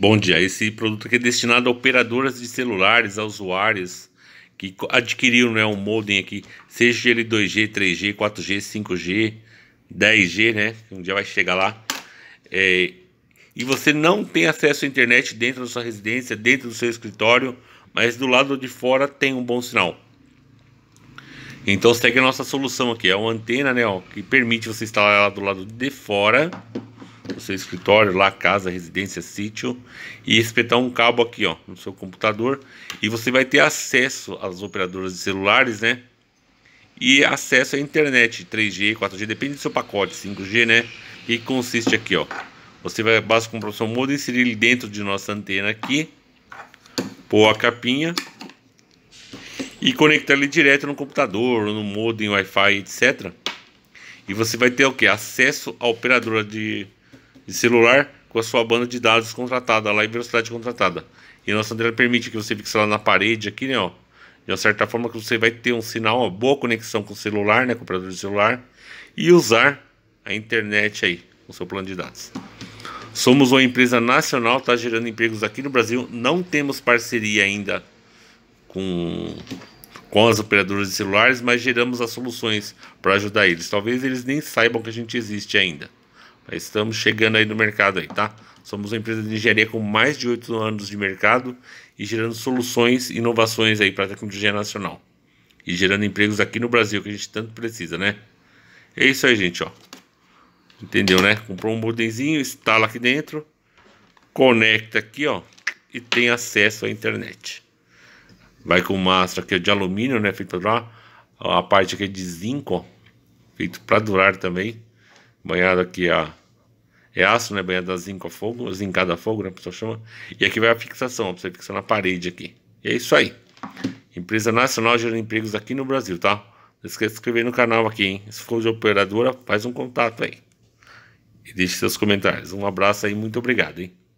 Bom dia. Esse produto aqui é destinado a operadoras de celulares, a usuários que adquiriram né, um modem aqui, seja ele 2G, 3G, 4G, 5G, 10G, né? Um dia vai chegar lá. É, e você não tem acesso à internet dentro da sua residência, dentro do seu escritório, mas do lado de fora tem um bom sinal. Então segue a nossa solução aqui, é uma antena né, ó, que permite você instalar ela do lado de fora no seu escritório, lá, casa, residência, sítio, e espetar um cabo aqui, ó, no seu computador, e você vai ter acesso às operadoras de celulares, né? E acesso à internet 3G, 4G, depende do seu pacote, 5G, né? E consiste aqui, ó. Você vai basta comprar o seu modem, inserir ele dentro de nossa antena aqui, pôr a capinha e conectar ele direto no computador, no modem, Wi-Fi, etc. E você vai ter o que? Acesso à operadora de de celular com a sua banda de dados contratada lá e velocidade contratada. E a nossa antena permite que você fixe lá na parede aqui, né, ó. De uma certa forma que você vai ter um sinal, uma boa conexão com o celular, né, com o operador de celular e usar a internet aí, o seu plano de dados. Somos uma empresa nacional, está gerando empregos aqui no Brasil. Não temos parceria ainda com, com as operadoras de celulares, mas geramos as soluções para ajudar eles. Talvez eles nem saibam que a gente existe ainda. Mas estamos chegando aí no mercado aí, tá? Somos uma empresa de engenharia com mais de oito anos de mercado e gerando soluções e inovações aí para a tecnologia nacional. E gerando empregos aqui no Brasil, que a gente tanto precisa, né? É isso aí, gente, ó. Entendeu, né? Comprou um modemzinho, instala aqui dentro, conecta aqui, ó, e tem acesso à internet. Vai com mastro aqui de alumínio, né? Feito para durar. A parte aqui é de zinco, ó, feito para durar também. Banhado aqui é a é aço, né? a zinco a fogo, zincada a fogo, né? A pessoa chama. E aqui vai a fixação, ó, pra você fixar na parede aqui. E é isso aí. Empresa nacional de empregos aqui no Brasil, tá? Não esqueça de se inscrever no canal aqui, hein? Se for de operadora, faz um contato aí. E deixe seus comentários. Um abraço aí, muito obrigado, hein?